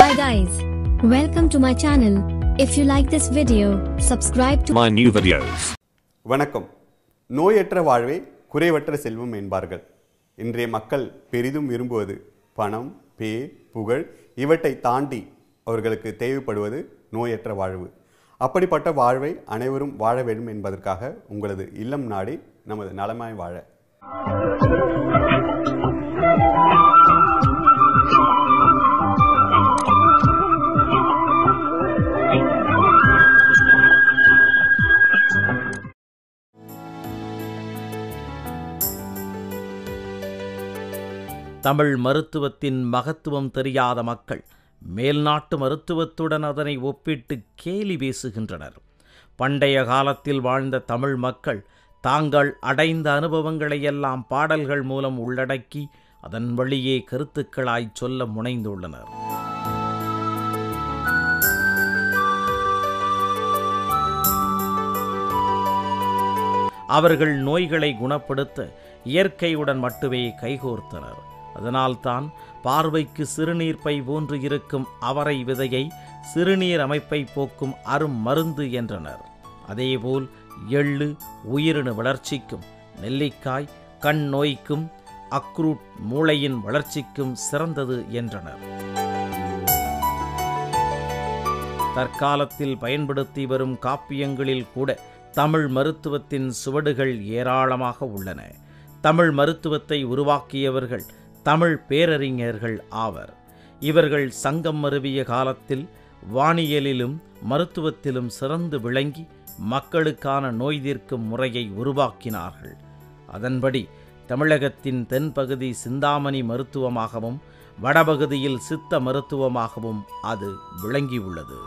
Hi guys. Welcome to my channel. If you like this video, subscribe to my new videos. வணக்கம் நோயற்ற வாழ்வே குறைவற்ற செல்வம் என்பார்கள் இன்றைய மக்கள் பெரிதும் விரும்புவது பணம் பே புகழ் இவற்றை தாண்டி அவர்களுக்கு தேவைப்படுவது நோயற்ற வாழ்வு அப்படிப்பட்ட வாழ்வை அனைவரும் வாழ வேண்டும் என்பதற்காக உங்களது இல்லம் நாடி நமது நலமாய் வாழ தமிழ் மருத்துவத்தின் மகத்துவம் தெரியாத மக்கள் மேல்நாட்டு மருத்துவத்துடன் அதனை ஒப்பிட்டு கேலி பேசுகின்றனர் பண்டைய காலத்தில் வாழ்ந்த தமிழ் மக்கள் தாங்கள் அடைந்த அனுபவங்களை எல்லாம் பாடல்கள் மூலம் உள்ளடக்கி அதன் வழியே கருத்துக்களாய் சொல்ல முனைந்துள்ளனர் அவர்கள் நோய்களை குணப்படுத்த இயற்கையுடன் மட்டுமே கைகோர்த்தனர் அதனால்தான் பார்வைக்கு சிறுநீர்ப்பை போன்று இருக்கும் அவரை விதையை சிறுநீர் அமைப்பை போக்கும் அரும் மருந்து என்றனர் அதேபோல் எள்ளு உயிரின வளர்ச்சிக்கும் நெல்லிக்காய் கண் நோய்க்கும் அக்ரூட் மூளையின் வளர்ச்சிக்கும் சிறந்தது என்றனர் தற்காலத்தில் பயன்படுத்தி வரும் காப்பியங்களில் கூட தமிழ் மருத்துவத்தின் சுவடுகள் ஏராளமாக உள்ளன தமிழ் மருத்துவத்தை உருவாக்கியவர்கள் தமிழ் பேரறிஞர்கள் ஆவர் இவர்கள் சங்கம் மருவிய காலத்தில் வானியலிலும் மருத்துவத்திலும் சிறந்து விளங்கி மக்களுக்கான நோய் தீர்க்கும் முறையை உருவாக்கினார்கள் அதன்படி தமிழகத்தின் தென்பகுதி சிந்தாமணி மருத்துவமாகவும் வடபகுதியில் சித்த மருத்துவமாகவும் அது விளங்கியுள்ளது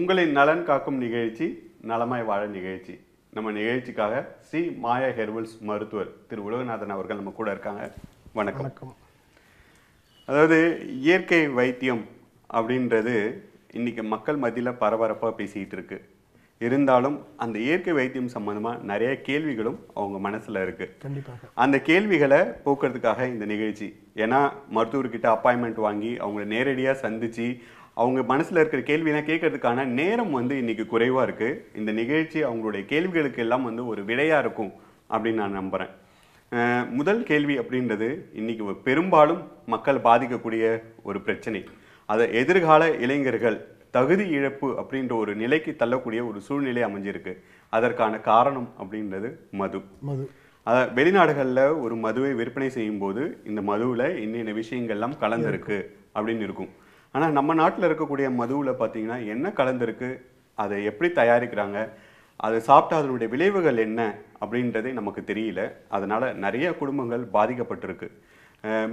உங்களின் நலன் காக்கும் நிகழ்ச்சி நலமாய் வாழ நிகழ்ச்சி நம்ம நிகழ்ச்சிக்காக சி மாயா ஹெர்வல்ஸ் மருத்துவர் திரு உலகநாதன் அவர்கள் நம்ம கூட இருக்காங்க வணக்கம் வணக்கம் அதாவது இயற்கை வைத்தியம் அப்படின்றது இன்றைக்கி மக்கள் மத்தியில் பரபரப்பாக பேசிக்கிட்டு இருக்கு இருந்தாலும் அந்த இயற்கை வைத்தியம் சம்மந்தமாக நிறைய கேள்விகளும் அவங்க மனசில் இருக்குது கண்டிப்பாக அந்த கேள்விகளை போக்குறதுக்காக இந்த நிகழ்ச்சி ஏன்னா மருத்துவர்கிட்ட அப்பாயின்மெண்ட் வாங்கி அவங்கள நேரடியாக சந்தித்து அவங்க மனசில் இருக்கிற கேள்வியெல்லாம் கேட்கறதுக்கான நேரம் வந்து இன்றைக்கி குறைவாக இருக்குது இந்த நிகழ்ச்சி அவங்களுடைய கேள்விகளுக்கு எல்லாம் வந்து ஒரு விடையாக இருக்கும் அப்படின்னு நான் நம்புகிறேன் முதல் கேள்வி அப்படின்றது இன்றைக்கி பெரும்பாலும் மக்கள் பாதிக்கக்கூடிய ஒரு பிரச்சனை அதை எதிர்கால இளைஞர்கள் தகுதி இழப்பு அப்படின்ற ஒரு நிலைக்கு தள்ளக்கூடிய ஒரு சூழ்நிலை அமைஞ்சிருக்கு அதற்கான காரணம் அப்படின்றது மது மது அதை வெளிநாடுகளில் ஒரு மதுவை விற்பனை செய்யும் போது இந்த மதுவில் என்னென்ன விஷயங்கள்லாம் கலந்துருக்கு அப்படின்னு இருக்கும் ஆனால் நம்ம நாட்டில் இருக்கக்கூடிய மதுவில் பார்த்தீங்கன்னா என்ன கலந்துருக்கு அதை எப்படி தயாரிக்கிறாங்க அதை சாப்பிட்டா அதனுடைய விளைவுகள் என்ன அப்படின்றதே நமக்கு தெரியல அதனால் நிறைய குடும்பங்கள் பாதிக்கப்பட்டிருக்கு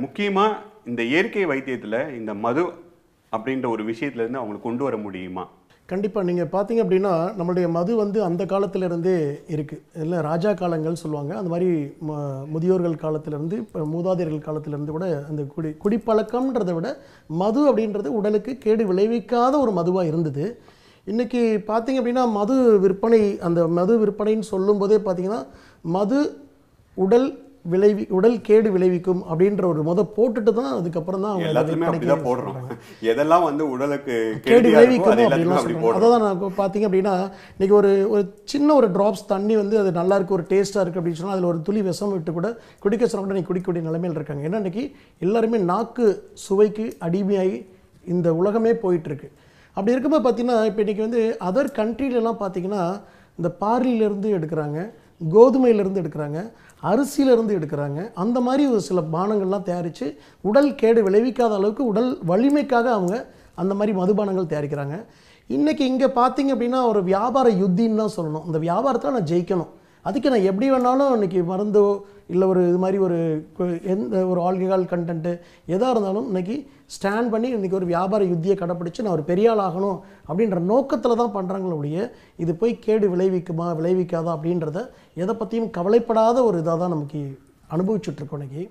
முக்கியமாக இந்த இயற்கை வைத்தியத்தில் இந்த மது அப்படின்ற ஒரு விஷயத்துலேருந்து அவங்களுக்கு கொண்டு வர முடியுமா கண்டிப்பாக நீங்கள் பார்த்தீங்க அப்படின்னா நம்மளுடைய மது வந்து அந்த காலத்திலேருந்தே இருக்குது இல்லை ராஜா காலங்கள் சொல்லுவாங்க அந்த மாதிரி ம முதியோர்கள் காலத்திலேருந்து இப்போ மூதாதையர்கள் காலத்திலேருந்து கூட அந்த குடி குடிப்பழக்கம்ன்றதை விட மது அப்படின்றது உடலுக்கு கேடு விளைவிக்காத ஒரு மதுவாக இருந்தது இன்றைக்கி பார்த்திங்க அப்படின்னா மது விற்பனை அந்த மது விற்பனைன்னு சொல்லும்போதே பார்த்திங்கன்னா மது உடல் விளைவி உடல் கேடு விளைவிக்கும் அப்படின்ற ஒரு முத போட்டுட்டு தான் அதுக்கப்புறம் தான் எல்லாத்துலயுமே அப்படிதான் போடுறோம் எதெல்லாம் வந்து உடலுக்கு கேடு விளைவிக்கும் அப்படின்னு அதை தான் நான் பார்த்தீங்க அப்படின்னா இன்னைக்கு ஒரு ஒரு சின்ன ஒரு ட்ராப்ஸ் தண்ணி வந்து அது நல்லா இருக்கு ஒரு டேஸ்ட்டாக இருக்குது அப்படின்னு சொன்னால் அதில் ஒரு துளி விஷம் விட்டு கூட குடிக்க சொன்னால் கூட நீ குடிக்கக்கூடிய நிலைமையில் இருக்காங்க ஏன்னா இன்னைக்கு எல்லாருமே நாக்கு சுவைக்கு அடிமையாகி இந்த உலகமே போயிட்டுருக்கு அப்படி இருக்கும்போது பார்த்தீங்கன்னா இப்போ இன்றைக்கி வந்து அதர் கண்ட்ரிலலாம் பார்த்தீங்கன்னா இந்த பார்லியிலேருந்து எடுக்கிறாங்க கோதுமையிலேருந்து எடுக்கிறாங்க அரிசியிலிருந்து எடுக்கிறாங்க அந்த மாதிரி ஒரு சில பானங்கள்லாம் தயாரித்து உடல் கேடு விளைவிக்காத அளவுக்கு உடல் வலிமைக்காக அவங்க அந்த மாதிரி மதுபானங்கள் தயாரிக்கிறாங்க இன்றைக்கி இங்கே பார்த்தீங்க அப்படின்னா ஒரு வியாபார யுத்தின்னு தான் சொல்லணும் அந்த வியாபாரத்தில் நான் ஜெயிக்கணும் அதுக்கு நான் எப்படி வேணாலும் இன்றைக்கி மருந்தோ இல்லை ஒரு இது மாதிரி ஒரு எந்த ஒரு ஆல்கஹால் கண்டென்ட்டு எதாக இருந்தாலும் இன்றைக்கி ஸ்டாண்ட் பண்ணி இன்றைக்கி ஒரு வியாபார யுத்தியை கடைப்பிடிச்சு நான் ஒரு பெரிய ஆள் ஆகணும் அப்படின்ற நோக்கத்தில் தான் பண்ணுறாங்களே ஒழிய இது போய் கேடு விளைவிக்குமா விளைவிக்காதா அப்படின்றத எதை பற்றியும் கவலைப்படாத ஒரு இதாக தான் நமக்கு அனுபவிச்சுட்ருக்கோம் இன்றைக்கி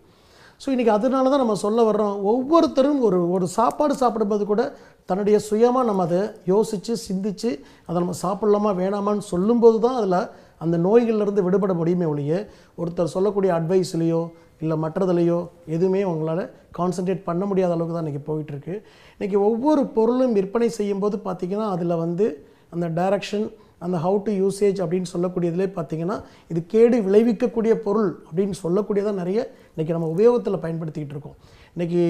ஸோ இன்றைக்கி அதனால தான் நம்ம சொல்ல வர்றோம் ஒவ்வொருத்தரும் ஒரு ஒரு சாப்பாடு சாப்பிடும்போது கூட தன்னுடைய சுயமாக நம்ம அதை யோசித்து சிந்தித்து அதை நம்ம சாப்பிட்லாமா வேணாமான்னு சொல்லும்போது தான் அதில் அந்த நோய்கள்லேருந்து விடுபட முடியுமே ஒழிய ஒருத்தர் சொல்லக்கூடிய அட்வைஸ்லேயோ இல்லை மற்றதுலையோ எதுவுமே உங்களால் கான்சன்ட்ரேட் பண்ண முடியாத அளவுக்கு தான் இன்றைக்கி போயிட்டுருக்கு இன்றைக்கி ஒவ்வொரு பொருளும் விற்பனை செய்யும்போது பார்த்திங்கன்னா அதில் வந்து அந்த டைரக்ஷன் அந்த ஹவு டு யூசேஜ் அப்படின்னு சொல்லக்கூடியதுலேயே பார்த்திங்கன்னா இது கேடு விளைவிக்கக்கூடிய பொருள் அப்படின்னு சொல்லக்கூடியதான் நிறைய இன்றைக்கி நம்ம உபயோகத்தில் பயன்படுத்திக்கிட்டு இருக்கோம் இன்றைக்கி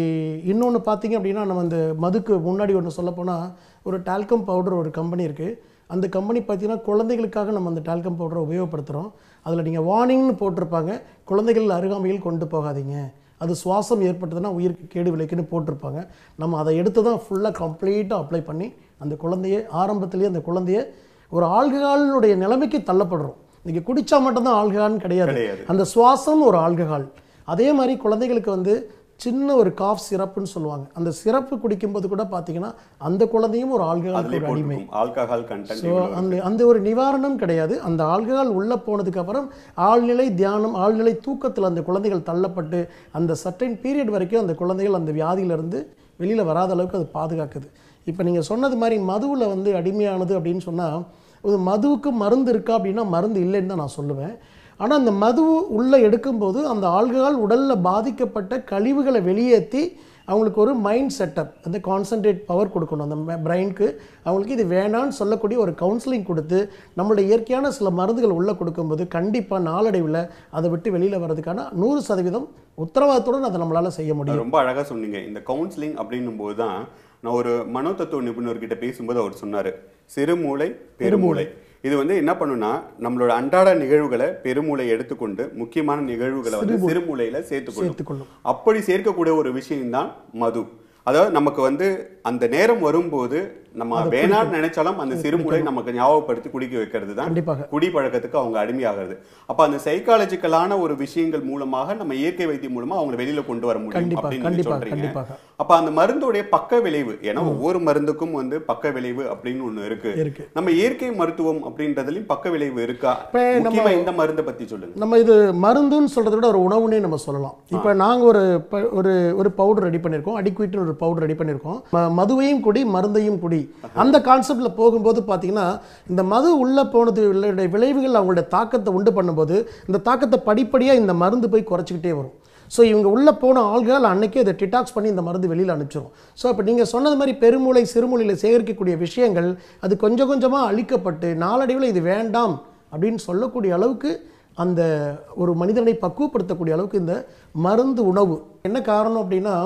இன்னொன்று பார்த்திங்க அப்படின்னா நம்ம அந்த மதுக்கு முன்னாடி ஒன்று சொல்லப்போனால் ஒரு டால்கம் பவுடர் ஒரு கம்பெனி இருக்குது அந்த கம்பெனி பார்த்தீங்கன்னா குழந்தைகளுக்காக நம்ம அந்த டால்கம் பவுடரை உபயோகப்படுத்துகிறோம் அதில் நீங்கள் வார்னிங்னு போட்டிருப்பாங்க குழந்தைகள் அருகாமையில் கொண்டு போகாதீங்க அது சுவாசம் ஏற்பட்டதுன்னா உயிருக்கு கேடு விளைக்குன்னு போட்டிருப்பாங்க நம்ம அதை எடுத்து தான் ஃபுல்லாக கம்ப்ளீட்டாக அப்ளை பண்ணி அந்த குழந்தைய ஆரம்பத்துலேயே அந்த குழந்தைய ஒரு ஆல்கஹாலினுடைய நிலைமைக்கு தள்ளப்படுறோம் நீங்கள் குடித்தா மட்டும்தான் ஆல்கஹால்னு கிடையாது அந்த சுவாசம் ஒரு ஆல்கஹால் அதே மாதிரி குழந்தைகளுக்கு வந்து சின்ன ஒரு காஃப் சிறப்புன்னு சொல்லுவாங்க அந்த சிறப்பு குடிக்கும்போது கூட பார்த்தீங்கன்னா அந்த குழந்தையும் ஒரு ஆல்கஹால் அடிமை ஆல்கஹால் ஸோ அந்த அந்த ஒரு நிவாரணம் கிடையாது அந்த ஆல்கஹால் உள்ளே போனதுக்கப்புறம் ஆழ்நிலை தியானம் ஆழ்நிலை தூக்கத்தில் அந்த குழந்தைகள் தள்ளப்பட்டு அந்த சர்டைன் பீரியட் வரைக்கும் அந்த குழந்தைகள் அந்த வியாதியிலேருந்து வெளியில் வராத அளவுக்கு அது பாதுகாக்குது இப்போ நீங்கள் சொன்னது மாதிரி மதுவில் வந்து அடிமையானது அப்படின்னு சொன்னால் ஒரு மதுவுக்கு மருந்து இருக்கா அப்படின்னா மருந்து இல்லைன்னு தான் நான் சொல்லுவேன் ஆனால் அந்த மது உள்ளே எடுக்கும்போது அந்த ஆல்கஹால் உடலில் பாதிக்கப்பட்ட கழிவுகளை வெளியேற்றி அவங்களுக்கு ஒரு மைண்ட் செட்டப் அந்த கான்சன்ட்ரேட் பவர் கொடுக்கணும் அந்த பிரைனுக்கு அவங்களுக்கு இது வேணான்னு சொல்லக்கூடிய ஒரு கவுன்சிலிங் கொடுத்து நம்மளோட இயற்கையான சில மருந்துகள் உள்ளே கொடுக்கும்போது கண்டிப்பாக நாளடைவில் அதை விட்டு வெளியில் வர்றதுக்கான நூறு சதவீதம் உத்தரவாதத்துடன் அதை நம்மளால் செய்ய முடியும் ரொம்ப அழகாக சொன்னீங்க இந்த கவுன்சிலிங் அப்படின்னும் போது தான் நான் ஒரு மனோ தத்துவ நிபுணர்கிட்ட பேசும்போது அவர் சொன்னார் சிறுமூளை பெருமூளை இது வந்து என்ன பண்ணுன்னா நம்மளோட அன்றாட நிகழ்வுகளை பெருமூளை எடுத்துக்கொண்டு முக்கியமான நிகழ்வுகளை வந்து சிறுமூலையில சேர்த்துக்கொள்ளும் அப்படி சேர்க்கக்கூடிய ஒரு விஷயம்தான் மது அதாவது நமக்கு வந்து அந்த நேரம் வரும்போது நம்ம வேணாம்னு நினைச்சாலும் அந்த சிறுமுறை நமக்கு ஞாபகப்படுத்தி குடிக்க வைக்கிறது தான் குடி பழக்கத்துக்கு அவங்க அடிமையாகிறது அப்ப அந்த சைக்காலஜிக்கலான ஒரு விஷயங்கள் மூலமாக நம்ம இயற்கை வைத்தியம் மூலமா அவங்களை வெளியில கொண்டு வர முடியும் அப்படின்னு சொல்றீங்க அப்ப அந்த மருந்துடைய பக்க விளைவு ஏன்னா ஒவ்வொரு மருந்துக்கும் வந்து பக்க விளைவு அப்படின்னு ஒண்ணு இருக்கு நம்ம இயற்கை மருத்துவம் அப்படின்றதுலயும் பக்க விளைவு இருக்கா நம்ம இந்த மருந்தை பத்தி சொல்லுங்க நம்ம இது மருந்துன்னு சொல்றத விட ஒரு உணவுனே நம்ம சொல்லலாம் இப்ப நாங்க ஒரு ஒரு ஒரு பவுடர் ரெடி பண்ணிருக்கோம் அடிக்குவிட்டு ஒரு பவுடர் ரெடி பண்ணிருக்கோம் மதுவையும் குடி மருந்தையும் குடி அந்த கான்செப்டில் போகும்போது பார்த்தீங்கன்னா இந்த மது உள்ளே போனது விளைவுகள் அவங்களுடைய தாக்கத்தை உண்டு பண்ணும்போது இந்த தாக்கத்தை படிப்படியாக இந்த மருந்து போய் குறைச்சிக்கிட்டே வரும் ஸோ இவங்க உள்ளே போன ஆள்கள் அன்றைக்கே அதை டிடாக்ஸ் பண்ணி இந்த மருந்து வெளியில் அனுப்பிச்சிடும் ஸோ இப்போ நீங்கள் சொன்னது மாதிரி பெருமூளை சிறுமூலையில் சேகரிக்கக்கூடிய விஷயங்கள் அது கொஞ்சம் கொஞ்சமாக அழிக்கப்பட்டு நாளடைவில் இது வேண்டாம் அப்படின்னு சொல்லக்கூடிய அளவுக்கு அந்த ஒரு மனிதனை பக்குவப்படுத்தக்கூடிய அளவுக்கு இந்த மருந்து உணவு என்ன காரணம் அப்படின்னா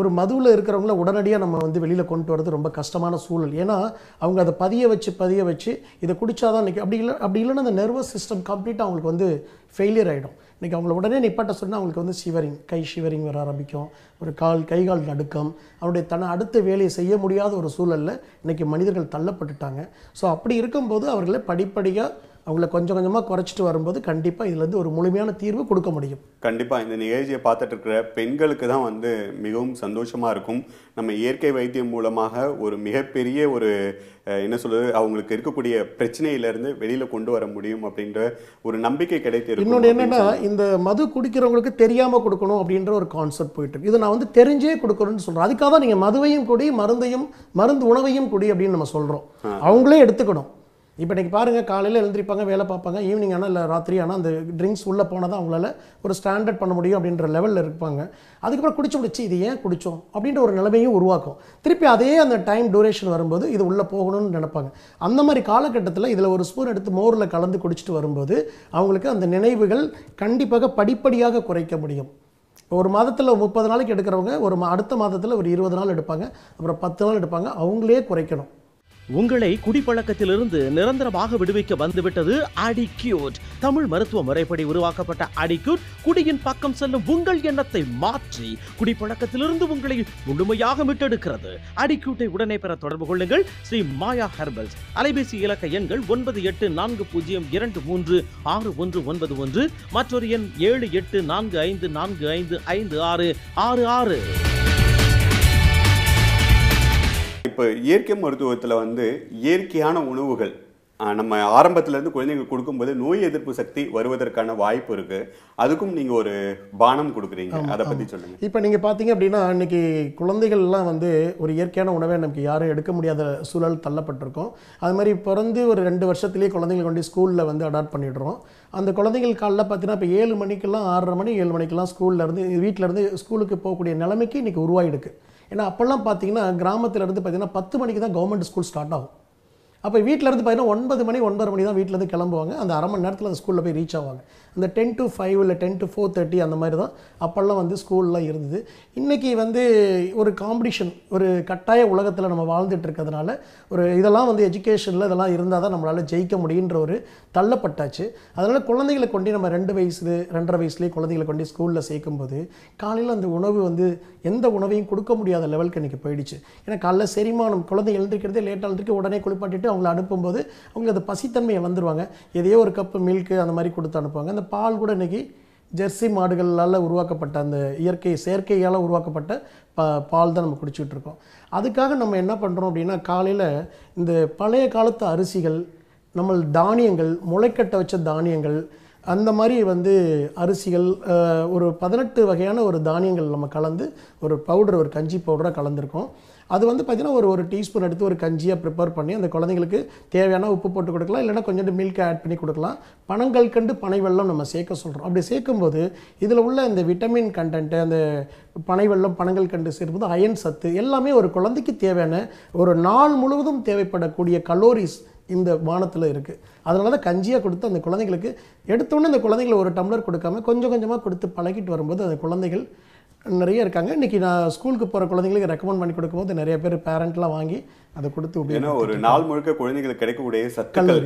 ஒரு மதுவில் இருக்கிறவங்கள உடனடியாக நம்ம வந்து வெளியில் கொண்டு வரது ரொம்ப கஷ்டமான சூழல் ஏன்னா அவங்க அதை பதிய வச்சு பதிய வச்சு இதை குடித்தாதான் இன்றைக்கி அப்படி இல்லை அப்படி இல்லைன்னா அந்த நர்வஸ் சிஸ்டம் கம்ப்ளீட்டாக அவங்களுக்கு வந்து ஃபெயிலியர் ஆகிடும் இன்றைக்கி அவங்கள உடனே நிப்பாட்ட சொன்னால் அவங்களுக்கு வந்து ஷிவரிங் கை ஷிவரிங் வர ஆரம்பிக்கும் ஒரு கால் கைகால் நடுக்கம் அவருடைய தன அடுத்த வேலையை செய்ய முடியாத ஒரு சூழலில் இன்றைக்கி மனிதர்கள் தள்ளப்பட்டுட்டாங்க ஸோ அப்படி இருக்கும்போது அவர்களை படிப்படியாக அவங்கள கொஞ்சம் கொஞ்சமாக குறைச்சிட்டு வரும்போது கண்டிப்பாக இதுலேருந்து ஒரு முழுமையான தீர்வு கொடுக்க முடியும் கண்டிப்பாக இந்த நிகழ்ச்சியை பார்த்துட்டு இருக்கிற பெண்களுக்கு தான் வந்து மிகவும் சந்தோஷமாக இருக்கும் நம்ம இயற்கை வைத்தியம் மூலமாக ஒரு மிகப்பெரிய ஒரு என்ன சொல்கிறது அவங்களுக்கு இருக்கக்கூடிய பிரச்சனையிலேருந்து வெளியில் கொண்டு வர முடியும் அப்படின்ற ஒரு நம்பிக்கை கிடைத்து இன்னொன்று என்னென்னா இந்த மது குடிக்கிறவங்களுக்கு தெரியாமல் கொடுக்கணும் அப்படின்ற ஒரு கான்செப்ட் போயிட்டு இருக்கு இதை நான் வந்து தெரிஞ்சே கொடுக்கணும்னு சொல்கிறேன் அதுக்காக தான் நீங்கள் மதுவையும் கொடி மருந்தையும் மருந்து உணவையும் கொடி அப்படின்னு நம்ம சொல்கிறோம் அவங்களே எடுத்துக்கணும் இப்போ இன்றைக்கி பாருங்கள் காலையில் எழுந்திருப்பாங்க வேலை பார்ப்பாங்க ஈவினிங் ஆனால் இல்லை ராத்திரி ஆனால் அந்த ட்ரிங்க்ஸ் உள்ளே போனால் தான் அவங்களால ஒரு ஸ்டாண்டர்ட் பண்ண முடியும் அப்படின்ற லெவலில் இருப்பாங்க அதுக்கப்புறம் குடிச்சு முடிச்சு இது ஏன் குடித்தோம் அப்படின்ற ஒரு நிலைமையும் உருவாக்கும் திருப்பி அதே அந்த டைம் டூரேஷன் வரும்போது இது உள்ளே போகணும்னு நினைப்பாங்க அந்த மாதிரி காலகட்டத்தில் இதில் ஒரு ஸ்பூன் எடுத்து மோரில் கலந்து குடிச்சிட்டு வரும்போது அவங்களுக்கு அந்த நினைவுகள் கண்டிப்பாக படிப்படியாக குறைக்க முடியும் ஒரு மாதத்தில் முப்பது நாளைக்கு எடுக்கிறவங்க ஒரு அடுத்த மாதத்தில் ஒரு இருபது நாள் எடுப்பாங்க அப்புறம் பத்து நாள் எடுப்பாங்க அவங்களே குறைக்கணும் உங்களை குடிப்பழக்கத்திலிருந்து நிரந்தரமாக விடுவிக்க வந்துவிட்டது அடிக்யூட் தமிழ் மருத்துவ முறைப்படி உருவாக்கப்பட்ட அடிக்யூட் குடியின் பக்கம் செல்லும் உங்கள் எண்ணத்தை மாற்றி குடிப்பழக்கத்திலிருந்து உங்களை முழுமையாக மீட்டெடுக்கிறது அடிக்யூட்டை உடனே பெற தொடர்பு கொள்ளுங்கள் ஸ்ரீ மாயா ஹெர்பல்ஸ் அலைபேசி இலக்க எண்கள் ஒன்பது எட்டு நான்கு பூஜ்ஜியம் இரண்டு மூன்று ஆறு ஒன்று ஒன்பது ஒன்று மற்றொரு எண் ஏழு எட்டு நான்கு ஐந்து நான்கு ஐந்து ஐந்து ஆறு ஆறு ஆறு இப்போ இயற்கை மருத்துவத்தில் வந்து இயற்கையான உணவுகள் நம்ம ஆரம்பத்துலேருந்து குழந்தைங்களுக்கு கொடுக்கும்போது நோய் எதிர்ப்பு சக்தி வருவதற்கான வாய்ப்பு இருக்குது அதுக்கும் நீங்கள் ஒரு பானம் கொடுக்குறீங்க அதை பற்றி சொல்லுங்கள் இப்போ நீங்கள் பார்த்தீங்க அப்படின்னா இன்றைக்கி குழந்தைகள்லாம் வந்து ஒரு இயற்கையான உணவை நமக்கு யாரும் எடுக்க முடியாத சூழல் தள்ளப்பட்டிருக்கோம் அது மாதிரி பிறந்து ஒரு ரெண்டு வருஷத்துலேயே குழந்தைங்க கொண்டு ஸ்கூலில் வந்து அடாப்ட் பண்ணிடுறோம் அந்த குழந்தைகள் காலைல பார்த்தீங்கன்னா இப்போ ஏழு மணிக்கெல்லாம் ஆறரை மணி ஏழு மணிக்கெல்லாம் ஸ்கூல்லேருந்து வீட்டிலேருந்து ஸ்கூலுக்கு போகக்கூடிய நிலைமைக்கு இன்றைக்கி உருவாகிடுக்கு ஏன்னா அப்போல்லாம் பார்த்தீங்கன்னா கிராமத்தில் இருந்து பார்த்தீங்கன்னா பத்து மணிக்கு தான் கவர்மெண்ட் ஸ்கூல் ஸ்டார்ட் ஆகும் அப்போ வீட்டில் இருந்து பார்த்தீங்கன்னா ஒன்பது மணி ஒன்பது மணி தான் வீட்டிலேருந்து கிளம்புவாங்க அந்த அரை மணி நேரத்தில் அந்த ஸ்கூலில் போய் ரீச் ஆவாங்க அந்த டென் டு ஃபைவ் இல்லை டென் டு ஃபோர் தேர்ட்டி அந்த மாதிரி தான் அப்போல்லாம் வந்து ஸ்கூல்லாம் இருந்தது இன்றைக்கி வந்து ஒரு காம்படிஷன் ஒரு கட்டாய உலகத்தில் நம்ம வாழ்ந்துட்டு இருக்கிறதுனால ஒரு இதெல்லாம் வந்து எஜுகேஷனில் இதெல்லாம் இருந்தால் தான் நம்மளால் ஜெயிக்க முடியுன்ற ஒரு தள்ளப்பட்டாச்சு அதனால் குழந்தைகளை கொண்டு நம்ம ரெண்டு வயசு ரெண்டரை வயசுலேயே குழந்தைகளை கொண்டு ஸ்கூலில் சேர்க்கும்போது காலையில் அந்த உணவு வந்து எந்த உணவையும் கொடுக்க முடியாத லெவலுக்கு இன்றைக்கி போயிடுச்சு ஏன்னா காலைல செரிமானம் குழந்தை எழுந்திருக்கிறதே லேட்டாக எழுந்திருக்க உடனே குளிப்பாட்டிட்டு சொல்லிவிட்டு அவங்கள அனுப்பும்போது அவங்க அந்த பசித்தன்மையை வந்துடுவாங்க எதையோ ஒரு கப்பு மில்க்கு அந்த மாதிரி கொடுத்து அனுப்புவாங்க அந்த பால் கூட இன்றைக்கி ஜெர்சி மாடுகளால் உருவாக்கப்பட்ட அந்த இயற்கை செயற்கையால் உருவாக்கப்பட்ட ப பால் தான் நம்ம குடிச்சிக்கிட்டு இருக்கோம் அதுக்காக நம்ம என்ன பண்ணுறோம் அப்படின்னா காலையில் இந்த பழைய காலத்து அரிசிகள் நம்ம தானியங்கள் முளைக்கட்ட வச்ச தானியங்கள் அந்த மாதிரி வந்து அரிசிகள் ஒரு பதினெட்டு வகையான ஒரு தானியங்கள் நம்ம கலந்து ஒரு பவுடர் ஒரு கஞ்சி பவுடராக கலந்துருக்கோம் அது வந்து பார்த்திங்கன்னா ஒரு ஒரு டீஸ்பூன் எடுத்து ஒரு கஞ்சியாக ப்ரிப்பேர் பண்ணி அந்த குழந்தைங்களுக்கு தேவையான உப்பு போட்டு கொடுக்கலாம் இல்லைனா கொஞ்சோண்டு மில்க் ஆட் பண்ணி கொடுக்கலாம் பணங்கள் கண்டு பனை வெள்ளம் நம்ம சேர்க்க சொல்கிறோம் அப்படி சேர்க்கும்போது இதில் உள்ள இந்த விட்டமின் கண்டென்ட்டு அந்த பனை வெள்ளம் பணங்கள் கண்டு சேரும்போது அயன் சத்து எல்லாமே ஒரு குழந்தைக்கு தேவையான ஒரு நாள் முழுவதும் தேவைப்படக்கூடிய கலோரிஸ் இந்த வானத்தில் இருக்குது அதனால தான் கஞ்சியாக கொடுத்து அந்த குழந்தைங்களுக்கு எடுத்தோன்னே அந்த குழந்தைங்களை ஒரு டம்ளர் கொடுக்காம கொஞ்சம் கொஞ்சமாக கொடுத்து பழகிட்டு வரும்போது அந்த குழந்தைகள் நிறைய இருக்காங்க இன்றைக்கி நான் ஸ்கூலுக்கு போகிற குழந்தைங்களுக்கு ரெக்கமெண்ட் பண்ணி கொடுக்கும்போது நிறைய பேர் பேரண்ட்லாம் வாங்கி அதை கொடுத்து ஏன்னா ஒரு நாள் முழுக்க குழந்தைகளுக்கு கிடைக்கக்கூடிய சத்துக்கள்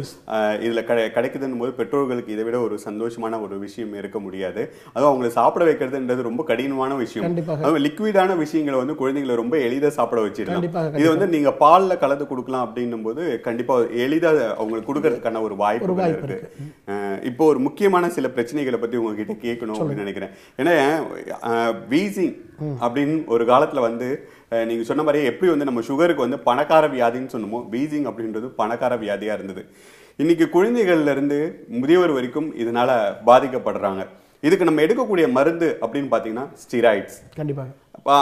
இதில் கிடை கிடைக்குதுன்னு போது பெற்றோர்களுக்கு இதை விட ஒரு சந்தோஷமான ஒரு விஷயம் இருக்க முடியாது அதுவும் அவங்களை சாப்பிட வைக்கிறதுன்றது ரொம்ப கடினமான விஷயம் அதுவும் லிக்விடான விஷயங்களை வந்து குழந்தைங்களை ரொம்ப எளிதாக சாப்பிட வச்சிடலாம் இது வந்து நீங்கள் பாலில் கலந்து கொடுக்கலாம் அப்படின்னும் போது கண்டிப்பாக எளிதாக அவங்களுக்கு கொடுக்கறதுக்கான ஒரு வாய்ப்பு இருக்கு இப்போ ஒரு முக்கியமான சில பிரச்சனைகளை பற்றி உங்ககிட்ட கேட்கணும் அப்படின்னு நினைக்கிறேன் ஏன்னா வீசிங் அப்படின்னு ஒரு காலத்தில் வந்து நீங்கள் சொன்ன மாதிரியே எப்படி வந்து நம்ம சுகருக்கு வந்து பணக்கார வியாதின்னு சொன்னோமோ பீஜிங் அப்படின்றது பணக்கார வியாதியாக இருந்தது இன்றைக்கி குழந்தைகள்லேருந்து முதியவர் வரைக்கும் இதனால் பாதிக்கப்படுறாங்க இதுக்கு நம்ம எடுக்கக்கூடிய மருந்து அப்படின்னு பார்த்தீங்கன்னா ஸ்டிராய்ட்ஸ் கண்டிப்பாக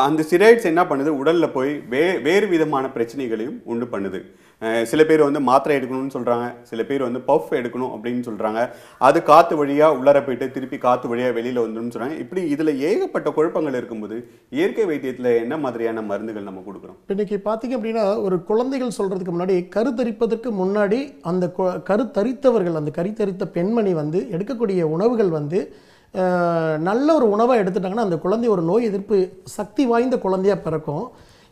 அந்த ஸ்டிராய்ட்ஸ் என்ன பண்ணுது உடலில் போய் வே வேறு விதமான பிரச்சனைகளையும் உண்டு பண்ணுது சில பேர் வந்து மாத்திரை எடுக்கணும்னு சொல்கிறாங்க சில பேர் வந்து பஃப் எடுக்கணும் அப்படின்னு சொல்கிறாங்க அது காற்று வழியாக உள்ளர போயிட்டு திருப்பி காற்று வழியாக வெளியில் வந்துடும் சொல்கிறாங்க இப்படி இதில் ஏகப்பட்ட குழப்பங்கள் இருக்கும்போது இயற்கை வைத்தியத்தில் என்ன மாதிரியான மருந்துகள் நம்ம கொடுக்குறோம் இன்றைக்கி பார்த்தீங்க அப்படின்னா ஒரு குழந்தைகள் சொல்கிறதுக்கு முன்னாடி கருத்தரிப்பதற்கு முன்னாடி அந்த கருத்தரித்தவர்கள் அந்த கருத்தரித்த பெண்மணி வந்து எடுக்கக்கூடிய உணவுகள் வந்து நல்ல ஒரு உணவாக எடுத்துட்டாங்கன்னா அந்த குழந்தை ஒரு நோய் எதிர்ப்பு சக்தி வாய்ந்த குழந்தையாக பிறக்கும்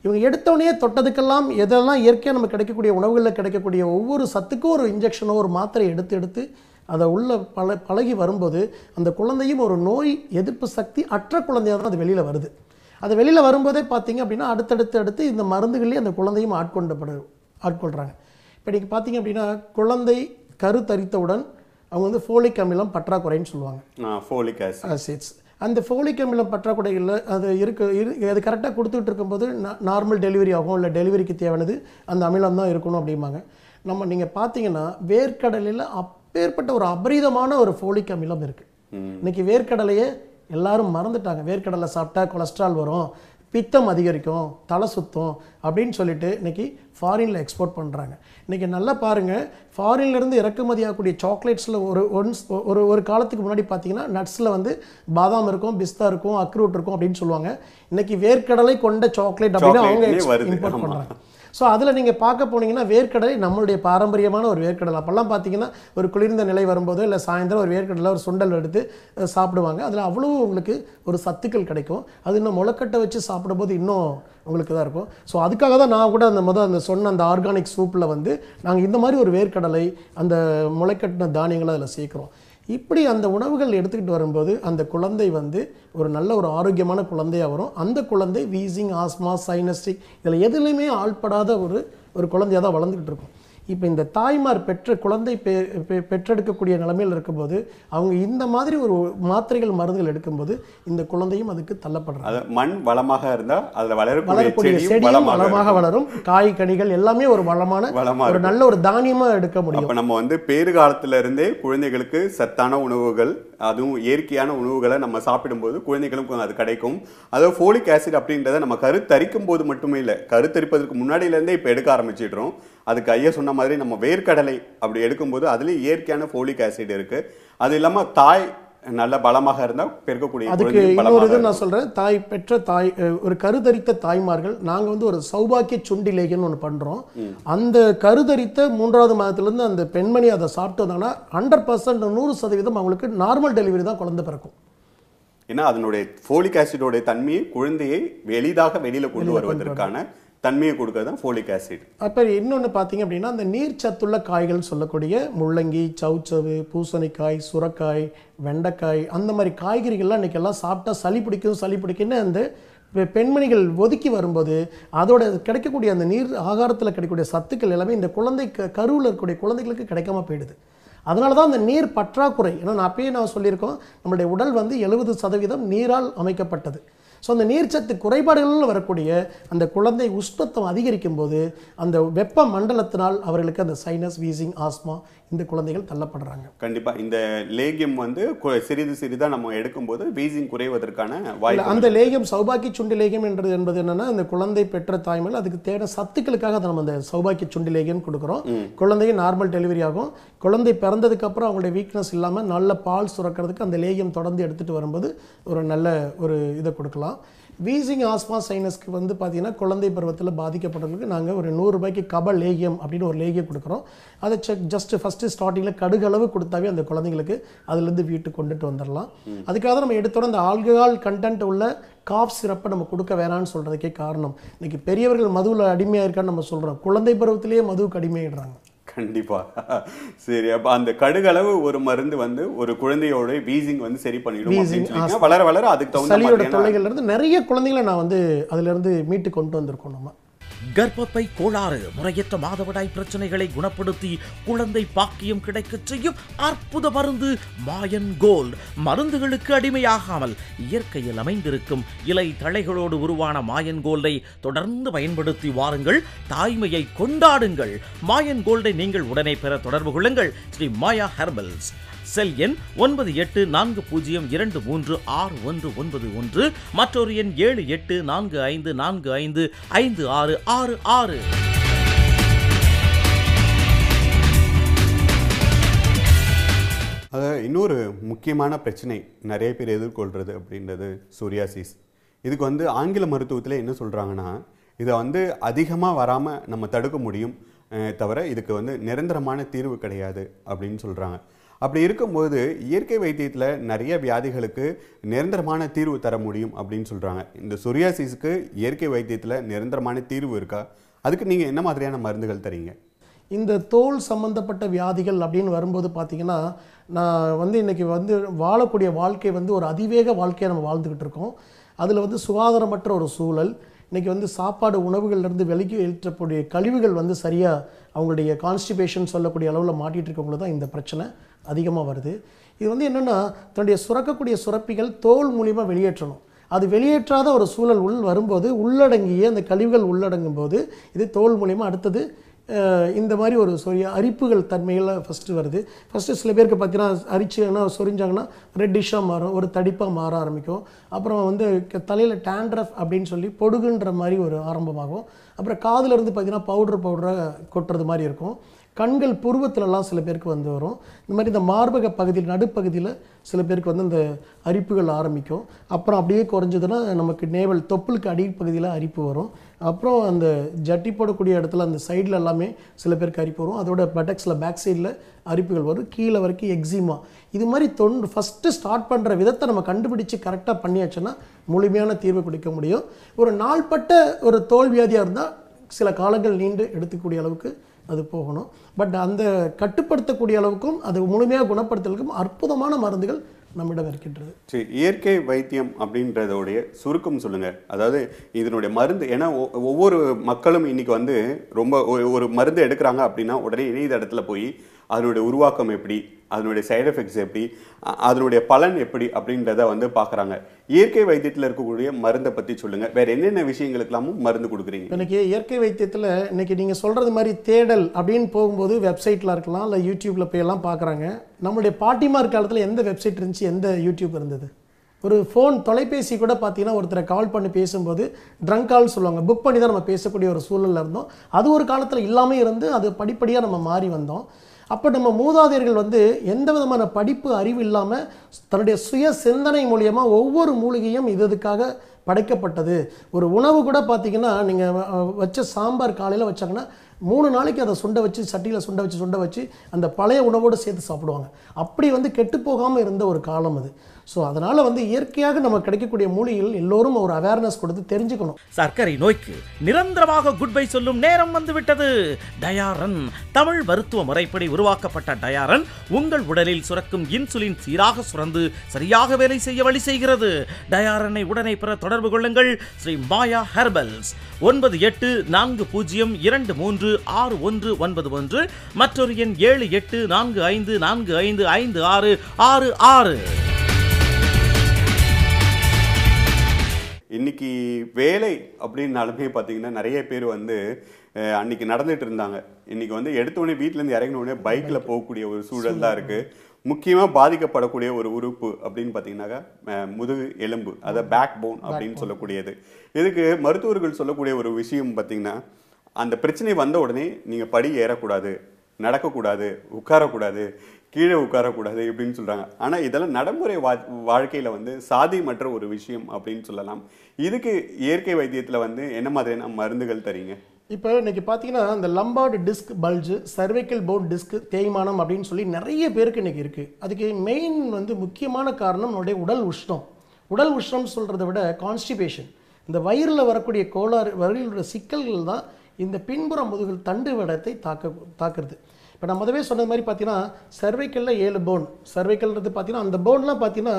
இவங்க எடுத்தோடனே தொட்டதுக்கெல்லாம் எதெல்லாம் இயற்கையாக நம்ம கிடைக்கக்கூடிய உணவுகளில் கிடைக்கக்கூடிய ஒவ்வொரு சத்துக்கும் ஒரு இன்ஜெக்ஷனோ ஒரு மாத்திரை எடுத்து எடுத்து அதை உள்ள பல பழகி வரும்போது அந்த குழந்தையும் ஒரு நோய் எதிர்ப்பு சக்தி அற்ற குழந்தையாக தான் அது வெளியில் வருது அது வெளியில் வரும்போதே பார்த்திங்க அப்படின்னா அடுத்தடுத்து அடுத்து இந்த மருந்துகளே அந்த குழந்தையும் ஆட்கொண்டப்படு ஆட்கொள்கிறாங்க இப்போ நீங்கள் பார்த்திங்க அப்படின்னா குழந்தை கரு தரித்தவுடன் அவங்க வந்து ஃபோலிக் அமிலம் பற்றாக்குறைன்னு சொல்லுவாங்க ஃபோலிக் ஆசிட்ஸ் அந்த ஃபோலிக் அமிலம் பற்றாக்குறைகளில் அது இருக்கு அது கரெக்டாக கொடுத்துட்டு இருக்கும்போது நார்மல் டெலிவரி ஆகும் இல்லை டெலிவரிக்கு தேவையானது அந்த அமிலம் தான் இருக்கணும் அப்படிம்பாங்க நம்ம நீங்கள் பார்த்தீங்கன்னா வேர்க்கடலையில் அப்பேற்பட்ட ஒரு அபரீதமான ஒரு ஃபோலிக் அமிலம் இருக்குது இன்றைக்கி வேர்க்கடலையே எல்லாரும் மறந்துட்டாங்க வேர்க்கடலை சாப்பிட்டா கொலஸ்ட்ரால் வரும் பித்தம் அதிகரிக்கும் தலை சுத்தம் அப்படின்னு சொல்லிட்டு இன்றைக்கி ஃபாரினில் எக்ஸ்போர்ட் பண்ணுறாங்க இன்றைக்கி நல்லா பாருங்கள் ஃபாரின்லேருந்து இறக்குமதி ஆகக்கூடிய சாக்லேட்ஸில் ஒரு ஒன்ஸ் ஒரு ஒரு காலத்துக்கு முன்னாடி பார்த்தீங்கன்னா நட்ஸில் வந்து பாதாம் இருக்கும் பிஸ்தா இருக்கும் அக்ரூட் இருக்கும் அப்படின்னு சொல்லுவாங்க இன்றைக்கி வேர்க்கடலை கொண்ட சாக்லேட் அப்படின்னு அவங்க இம்போர்ட் பண்ணுறாங்க ஸோ அதில் நீங்கள் பார்க்க போனீங்கன்னா வேர்க்கடலை நம்மளுடைய பாரம்பரியமான ஒரு வேர்க்கடலை அப்போல்லாம் பார்த்தீங்கன்னா ஒரு குளிர்ந்த நிலை வரும்போதோ இல்லை சாயந்தரம் ஒரு வேர்க்கடலை ஒரு சுண்டல் எடுத்து சாப்பிடுவாங்க அதில் அவ்வளோ உங்களுக்கு ஒரு சத்துக்கள் கிடைக்கும் அது இன்னும் முளைக்கட்டை வச்சு சாப்பிடும்போது இன்னும் உங்களுக்கு தான் இருக்கும் ஸோ அதுக்காக தான் நான் கூட அந்த முதல் அந்த சொன்ன அந்த ஆர்கானிக் சூப்பில் வந்து நாங்கள் இந்த மாதிரி ஒரு வேர்க்கடலை அந்த முளைக்கட்டின தானியங்களை அதில் சேர்க்குறோம் இப்படி அந்த உணவுகள் எடுத்துக்கிட்டு வரும்போது அந்த குழந்தை வந்து ஒரு நல்ல ஒரு ஆரோக்கியமான குழந்தையாக வரும் அந்த குழந்தை வீசிங் ஆஸ்மா சைனஸ்டிக் இதில் எதுலேயுமே ஆள்படாத ஒரு ஒரு குழந்தையாக தான் வளர்ந்துக்கிட்டு இருக்கும் இப்போ இந்த தாய்மார் பெற்ற குழந்தை பெ பெற்றெடுக்கக்கூடிய நிலைமையில் இருக்கும்போது அவங்க இந்த மாதிரி ஒரு மாத்திரைகள் மருந்துகள் எடுக்கும்போது இந்த குழந்தையும் அதுக்கு தள்ளப்படுறாங்க மண் வளமாக இருந்தால் அதில் வளர வளரக்கூடிய செடியும் வளமாக வளரும் காய் கனிகள் எல்லாமே ஒரு வளமான ஒரு நல்ல ஒரு தானியமாக எடுக்க முடியும் நம்ம வந்து பேறு இருந்தே குழந்தைகளுக்கு சத்தான உணவுகள் அதுவும் இயற்கையான உணவுகளை நம்ம சாப்பிடும்போது குழந்தைகளுக்கு அது கிடைக்கும் அதாவது ஃபோலிக் ஆசிட் அப்படின்றத நம்ம கருத்தரிக்கும் போது மட்டுமே இல்லை கருத்தரிப்பதற்கு முன்னாடியிலேருந்தே இப்போ எடுக்க ஆரம்பிச்சிடுறோம் அதுக்கு ஐயா சொன்ன மாதிரி நம்ம வேர்க்கடலை அப்படி எடுக்கும்போது அதுலேயும் இயற்கையான ஃபோலிக் ஆசிட் இருக்குது அது இல்லாமல் தாய் நல்ல பலமாக இருந்தால் பெருக்கக்கூடிய அதுக்கு இன்னொரு இது நான் சொல்கிறேன் தாய் பெற்ற தாய் ஒரு கருதரித்த தாய்மார்கள் நாங்கள் வந்து ஒரு சௌபாக்கிய சுண்டிலேகன்னு ஒன்று பண்ணுறோம் அந்த கருதரித்த மூன்றாவது மாதத்துலேருந்து அந்த பெண்மணி அதை வந்தாங்கன்னா ஹண்ட்ரட் பர்சன்ட் நூறு சதவீதம் அவங்களுக்கு நார்மல் டெலிவரி தான் குழந்தை பிறக்கும் ஏன்னா அதனுடைய ஃபோலிக் ஆசிடோடைய தன்மையை குழந்தையை எளிதாக வெளியில் கொண்டு வருவதற்கான தன்மையை கொடுக்கறது தான் ஃபோலிக் ஆசிட் அப்போ இன்னொன்று பார்த்தீங்க அப்படின்னா அந்த நீர் சத்துள்ள காய்கள் சொல்லக்கூடிய முள்ளங்கி சவுச்சவு பூசணிக்காய் சுரக்காய் வெண்டைக்காய் அந்த மாதிரி காய்கறிகள்லாம் இன்றைக்கெல்லாம் சாப்பிட்டா சளி பிடிக்கும் சளி பிடிக்குன்னு அந்த பெண்மணிகள் ஒதுக்கி வரும்போது அதோட கிடைக்கக்கூடிய அந்த நீர் ஆகாரத்தில் கிடைக்கக்கூடிய சத்துக்கள் எல்லாமே இந்த குழந்தை கருவில் இருக்கக்கூடிய குழந்தைகளுக்கு கிடைக்காம போயிடுது அதனால தான் அந்த நீர் பற்றாக்குறை ஏன்னா நான் அப்பயே நான் சொல்லியிருக்கோம் நம்மளுடைய உடல் வந்து எழுபது சதவீதம் நீரால் அமைக்கப்பட்டது ஸோ அந்த நீர்ச்சத்து குறைபாடுகளில் வரக்கூடிய அந்த குழந்தை உஷ்ணத்தம் அதிகரிக்கும் போது அந்த வெப்ப மண்டலத்தினால் அவர்களுக்கு அந்த சைனஸ் வீசிங் ஆஸ்மா இந்த குழந்தைகள் தள்ளப்படுறாங்க கண்டிப்பாக இந்த லேகியம் வந்து சிறிது சிறிதா நம்ம எடுக்கும்போது வீசிங் குறைவதற்கான வாய்ப்பு அந்த லேகியம் சௌபாக்கி சுண்டி லேகியம் என்றது என்பது என்னன்னா அந்த குழந்தை பெற்ற தாய்மல் அதுக்கு தேட சத்துக்களுக்காக நம்ம அந்த சௌபாக்கி சுண்டி லேகியம் கொடுக்குறோம் குழந்தைக்கு நார்மல் டெலிவரி ஆகும் குழந்தை பிறந்ததுக்கு அப்புறம் அவங்களுடைய வீக்னஸ் இல்லாமல் நல்ல பால் சுரக்கிறதுக்கு அந்த லேகியம் தொடர்ந்து எடுத்துகிட்டு வரும்போது ஒரு நல்ல ஒரு இதை கொடுக்கலாம் வீசிங் ஆஸ்மா சைனஸ்க்கு வந்து பார்த்தீங்கன்னா குழந்தை பருவத்தில் பாதிக்கப்பட்டவர்களுக்கு நாங்கள் ஒரு நூறுரூபாய்க்கு கப லேகியம் அப்படின்னு ஒரு லேகியம் கொடுக்குறோம் அதை செக் ஜஸ்ட் ஃபஸ்ட்டு ஸ்டார்டிங்கில் கடுகளவு கொடுத்தாவே அந்த குழந்தைங்களுக்கு அதுலேருந்து வீட்டுக்கு கொண்டுட்டு வந்துடலாம் அதுக்காக நம்ம எடுத்தோட அந்த ஆல்கஹால் கண்டென்ட் உள்ள காஃப் சிறப்பை நம்ம கொடுக்க வேணாம்னு சொல்கிறதுக்கே காரணம் இன்றைக்கி பெரியவர்கள் மதுவில் அடிமையாக இருக்கான்னு நம்ம சொல்கிறோம் குழந்தை பருவத்திலேயே மதுவுக்கு அடிமையாகிடுறாங்க கண்டிப்பாக சரி அப்போ அந்த கடுகளவு ஒரு மருந்து வந்து ஒரு குழந்தையோட வீசிங் வந்து சரி பண்ணிடும் வளர வளர அதுக்கு தகுந்த சளியோட தொல்லைகள்லேருந்து நிறைய குழந்தைகளை நான் வந்து அதுலேருந்து மீட்டு கொண்டு வந்திருக்கோம் நம்ம கர்ப்பப்பை கோளாறு முறையற்ற மாதவிடாய் பிரச்சனைகளை குணப்படுத்தி குழந்தை பாக்கியம் கிடைக்கச் செய்யும் அற்புத மருந்து மாயன் கோல்ட் மருந்துகளுக்கு அடிமையாகாமல் இயற்கையில் அமைந்திருக்கும் இலை தழைகளோடு உருவான மாயன் கோல்டை தொடர்ந்து பயன்படுத்தி வாருங்கள் தாய்மையை கொண்டாடுங்கள் மாயன் கோல்டை நீங்கள் உடனே பெற தொடர்பு கொள்ளுங்கள் ஸ்ரீ மாயா ஹெர்பல்ஸ் செல் எண் ஒன்பது எட்டு நான்கு பூஜ்ஜியம் இரண்டு மூன்று ஆறு ஒன்று ஒன்பது ஒன்று மற்றொரு எண் ஏழு எட்டு நான்கு ஐந்து நான்கு ஐந்து ஐந்து ஆறு ஆறு ஆறு அதாவது இன்னொரு முக்கியமான பிரச்சனை நிறைய பேர் எதிர்கொள்கிறது அப்படின்றது சூரியாசிஸ் இதுக்கு வந்து ஆங்கில மருத்துவத்தில் என்ன சொல்கிறாங்கன்னா இதை வந்து அதிகமாக வராமல் நம்ம தடுக்க முடியும் தவிர இதுக்கு வந்து நிரந்தரமான தீர்வு கிடையாது அப்படின்னு சொல்கிறாங்க அப்படி இருக்கும்போது இயற்கை வைத்தியத்தில் நிறைய வியாதிகளுக்கு நிரந்தரமான தீர்வு தர முடியும் அப்படின்னு சொல்கிறாங்க இந்த சுரியாசிஸுக்கு இயற்கை வைத்தியத்தில் நிரந்தரமான தீர்வு இருக்கா அதுக்கு நீங்கள் என்ன மாதிரியான மருந்துகள் தரீங்க இந்த தோல் சம்மந்தப்பட்ட வியாதிகள் அப்படின்னு வரும்போது பார்த்திங்கன்னா நான் வந்து இன்றைக்கி வந்து வாழக்கூடிய வாழ்க்கை வந்து ஒரு அதிவேக வாழ்க்கையை நம்ம வாழ்ந்துக்கிட்டு இருக்கோம் அதில் வந்து சுகாதாரமற்ற ஒரு சூழல் இன்றைக்கி வந்து சாப்பாடு உணவுகள்லேருந்து விலகி ஏற்றக்கூடிய கழிவுகள் வந்து சரியாக அவங்களுடைய கான்ஸ்டிபேஷன் சொல்லக்கூடிய அளவில் மாட்டிகிட்டு இருக்கவங்களுக்கு தான் இந்த பிரச்சனை அதிகமாக வருது இது வந்து என்னென்னா தன்னுடைய சுரக்கக்கூடிய சுரப்பிகள் தோல் மூலிமா வெளியேற்றணும் அது வெளியேற்றாத ஒரு சூழல் உள் வரும்போது உள்ளடங்கிய அந்த கழிவுகள் உள்ளடங்கும் போது இது தோல் மூலிமா அடுத்தது இந்த மாதிரி ஒரு சொரிய அரிப்புகள் தன்மையில் ஃபஸ்ட்டு வருது ஃபஸ்ட்டு சில பேருக்கு பார்த்தீங்கன்னா அரிச்சுன்னா சொரிஞ்சாங்கன்னா ரெட்டிஷாக மாறும் ஒரு தடிப்பாக மாற ஆரம்பிக்கும் அப்புறம் வந்து தலையில் டேண்ட்ரஃப் அப்படின்னு சொல்லி பொடுகுன்ற மாதிரி ஒரு ஆரம்பமாகும் அப்புறம் காதில் இருந்து பார்த்திங்கன்னா பவுட்ரு பவுடராக கொட்டுறது மாதிரி இருக்கும் கண்கள் புருவத்திலலாம் சில பேருக்கு வந்து வரும் இந்த மாதிரி இந்த மார்பக பகுதியில் நடுப்பகுதியில் சில பேருக்கு வந்து இந்த அரிப்புகள் ஆரம்பிக்கும் அப்புறம் அப்படியே குறைஞ்சதுன்னா நமக்கு நேவல் தொப்புளுக்கு அடி பகுதியில் அரிப்பு வரும் அப்புறம் அந்த ஜட்டி போடக்கூடிய இடத்துல அந்த சைடில் எல்லாமே சில பேருக்கு அரிப்பு வரும் அதோட பட்டக்ஸில் பேக் சைடில் அரிப்புகள் வரும் கீழே வரைக்கும் எக்ஸிமா இது மாதிரி தொண்டு ஃபஸ்ட்டு ஸ்டார்ட் பண்ணுற விதத்தை நம்ம கண்டுபிடிச்சு கரெக்டாக பண்ணியாச்சுன்னா முழுமையான தீர்வு கொடுக்க முடியும் ஒரு நாள்பட்ட ஒரு தோல்வியாதியாக இருந்தால் சில காலங்கள் நீண்டு எடுத்துக்கூடிய அளவுக்கு அது போகணும் பட் அந்த கட்டுப்படுத்தக்கூடிய அளவுக்கும் அது முழுமையாக குணப்படுத்துறதுக்கும் அற்புதமான மருந்துகள் நம்மிடம் இருக்கின்றது சரி இயற்கை வைத்தியம் அப்படின்றதோடைய சுருக்கம் சொல்லுங்கள் அதாவது இதனுடைய மருந்து ஏன்னா ஒவ்வொரு மக்களும் இன்றைக்கி வந்து ரொம்ப ஒரு மருந்து எடுக்கிறாங்க அப்படின்னா உடனே இடத்துல போய் அதனுடைய உருவாக்கம் எப்படி அதனுடைய சைடு எஃபெக்ட்ஸ் எப்படி அதனுடைய பலன் எப்படி அப்படின்றத வந்து பார்க்குறாங்க இயற்கை வைத்தியத்தில் இருக்கக்கூடிய மருந்தை பற்றி சொல்லுங்கள் வேறு என்னென்ன விஷயங்களுக்கெல்லாமும் மருந்து கொடுக்குறீங்க எனக்கு இயற்கை வைத்தியத்தில் இன்றைக்கி நீங்கள் சொல்கிறது மாதிரி தேடல் அப்படின்னு போகும்போது வெப்சைட்டில் இருக்கலாம் இல்லை யூடியூப்பில் போயெல்லாம் பார்க்குறாங்க நம்மளுடைய பாட்டிமார் காலத்தில் எந்த வெப்சைட் இருந்துச்சு எந்த யூடியூப் இருந்தது ஒரு ஃபோன் தொலைபேசி கூட பார்த்தீங்கன்னா ஒருத்தரை கால் பண்ணி பேசும்போது ட்ரங்க் கால் சொல்லுவாங்க புக் பண்ணி தான் நம்ம பேசக்கூடிய ஒரு சூழலில் இருந்தோம் அது ஒரு காலத்தில் இல்லாமல் இருந்து அது படிப்படியாக நம்ம மாறி வந்தோம் அப்போ நம்ம மூதாதையர்கள் வந்து எந்த விதமான படிப்பு அறிவு இல்லாமல் தன்னுடைய சுய சிந்தனை மூலியமாக ஒவ்வொரு மூலிகையும் இது இதுக்காக படைக்கப்பட்டது ஒரு உணவு கூட பார்த்திங்கன்னா நீங்கள் வச்ச சாம்பார் காலையில் வச்சாங்கன்னா மூணு நாளைக்கு அதை சுண்ட வச்சு சட்டியில் சுண்ட வச்சு சுண்ட வச்சு அந்த பழைய உணவோடு சேர்த்து சாப்பிடுவாங்க அப்படி வந்து கெட்டு போகாமல் இருந்த ஒரு காலம் அது ஸோ அதனால் வந்து இயற்கையாக நம்ம கிடைக்கக்கூடிய மொழியில் எல்லோரும் ஒரு அவேர்னஸ் கொடுத்து தெரிஞ்சுக்கணும் சர்க்கரை நோய்க்கு நிரந்தரமாக குட் பை சொல்லும் நேரம் வந்துவிட்டது டயாரன் தமிழ் மருத்துவ முறைப்படி உருவாக்கப்பட்ட டயாரன் உங்கள் உடலில் சுரக்கும் இன்சுலின் சீராக சுரந்து சரியாக வேலை செய்ய வழி செய்கிறது டயாரனை உடனே பெற தொடர்பு கொள்ளுங்கள் ஸ்ரீ மாயா ஹெர்பல்ஸ் ஒன்பது எட்டு நான்கு பூஜ்ஜியம் இரண்டு மூன்று ஆறு ஒன்று ஒன்பது ஒன்று மற்றொரு எண் ஏழு எட்டு நான்கு ஐந்து நான்கு ஐந்து ஐந்து ஆறு ஆறு ஆறு இன்றைக்கி வேலை அப்படின்னாலுமே பார்த்திங்கன்னா நிறைய பேர் வந்து அன்றைக்கி நடந்துகிட்டு இருந்தாங்க இன்றைக்கி வந்து எடுத்தோடனே வீட்டிலேருந்து உடனே பைக்கில் போகக்கூடிய ஒரு சூழல் தான் இருக்குது முக்கியமாக பாதிக்கப்படக்கூடிய ஒரு உறுப்பு அப்படின்னு பார்த்தீங்கன்னாக்கா முதுகு எலும்பு அதை பேக் போன் அப்படின்னு சொல்லக்கூடியது இதுக்கு மருத்துவர்கள் சொல்லக்கூடிய ஒரு விஷயம் பார்த்திங்கன்னா அந்த பிரச்சனை வந்த உடனே நீங்கள் படி ஏறக்கூடாது நடக்கக்கூடாது உட்காரக்கூடாது கீழே உட்காரக்கூடாது அப்படின்னு சொல்கிறாங்க ஆனால் இதெல்லாம் நடைமுறை வா வாழ்க்கையில் வந்து சாதியமற்ற ஒரு விஷயம் அப்படின்னு சொல்லலாம் இதுக்கு இயற்கை வைத்தியத்தில் வந்து என்ன மாதிரியான மருந்துகள் தரீங்க இப்போ இன்றைக்கி பார்த்தீங்கன்னா இந்த lumbar disc bulge cervical bone disc தேய்மானம் அப்படின்னு சொல்லி நிறைய பேருக்கு இன்றைக்கி இருக்குது அதுக்கு மெயின் வந்து முக்கியமான காரணம் நம்மளுடைய உடல் உஷ்ணம் உடல் உஷ்ணம் சொல்கிறத விட கான்ஸ்டிபேஷன் இந்த வயிறில் வரக்கூடிய கோளாறு வயிறில் சிக்கல்கள் தான் இந்த பின்புற முதுகில் தண்டு விடத்தை தாக்க தாக்குறது இப்போ நான் முதவே சொன்னது மாதிரி பார்த்தீங்கன்னா சர்வைக்கல்ல ஏழு போன் சர்வைக்கல்ன்றது பார்த்தீங்கன்னா அந்த போன்லாம் பார்த்தீங்கன்னா